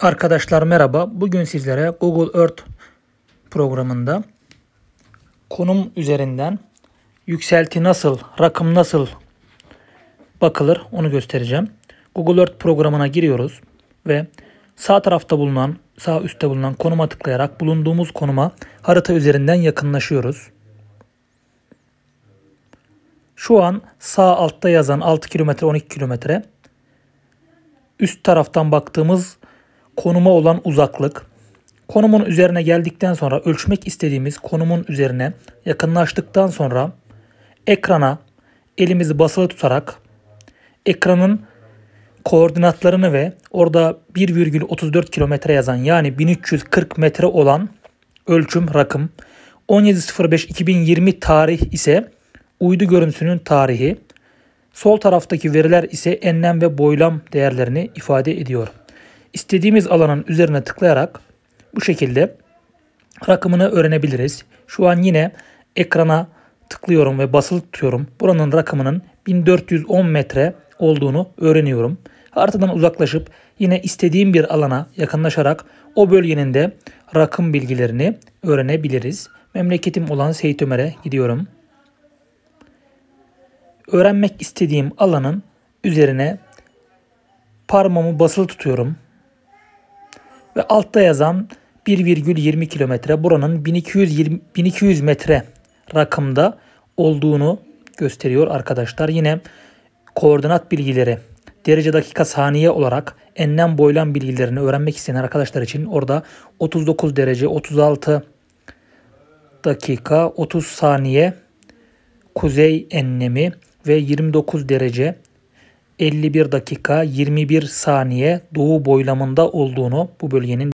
Arkadaşlar merhaba. Bugün sizlere Google Earth programında konum üzerinden yükselti nasıl, rakım nasıl bakılır onu göstereceğim. Google Earth programına giriyoruz ve sağ tarafta bulunan, sağ üstte bulunan konuma tıklayarak bulunduğumuz konuma harita üzerinden yakınlaşıyoruz. Şu an sağ altta yazan 6 kilometre 12 kilometre üst taraftan baktığımız konuma olan uzaklık. Konumun üzerine geldikten sonra ölçmek istediğimiz konumun üzerine yakınlaştıktan sonra ekrana elimizi basılı tutarak ekranın koordinatlarını ve orada 1,34 kilometre yazan yani 1340 metre olan ölçüm rakım 17.05.2020 tarih ise uydu görüntüsünün tarihi sol taraftaki veriler ise enlem ve boylam değerlerini ifade ediyor istediğimiz alanın üzerine tıklayarak bu şekilde rakımını öğrenebiliriz. Şu an yine ekrana tıklıyorum ve basılı tutuyorum. Buranın rakımının 1410 metre olduğunu öğreniyorum. Haritadan uzaklaşıp yine istediğim bir alana yakınlaşarak o bölgenin de rakım bilgilerini öğrenebiliriz. Memleketim olan Seyit gidiyorum. Öğrenmek istediğim alanın üzerine parmağımı basılı tutuyorum ve altta yazan 1,20 kilometre buranın 1220, 1200 metre rakımda olduğunu gösteriyor arkadaşlar. Yine koordinat bilgileri derece dakika saniye olarak enlem boylam bilgilerini öğrenmek isteyen arkadaşlar için orada 39 derece 36 dakika 30 saniye kuzey enlemi ve 29 derece 51 dakika 21 saniye doğu boylamında olduğunu bu bölgenin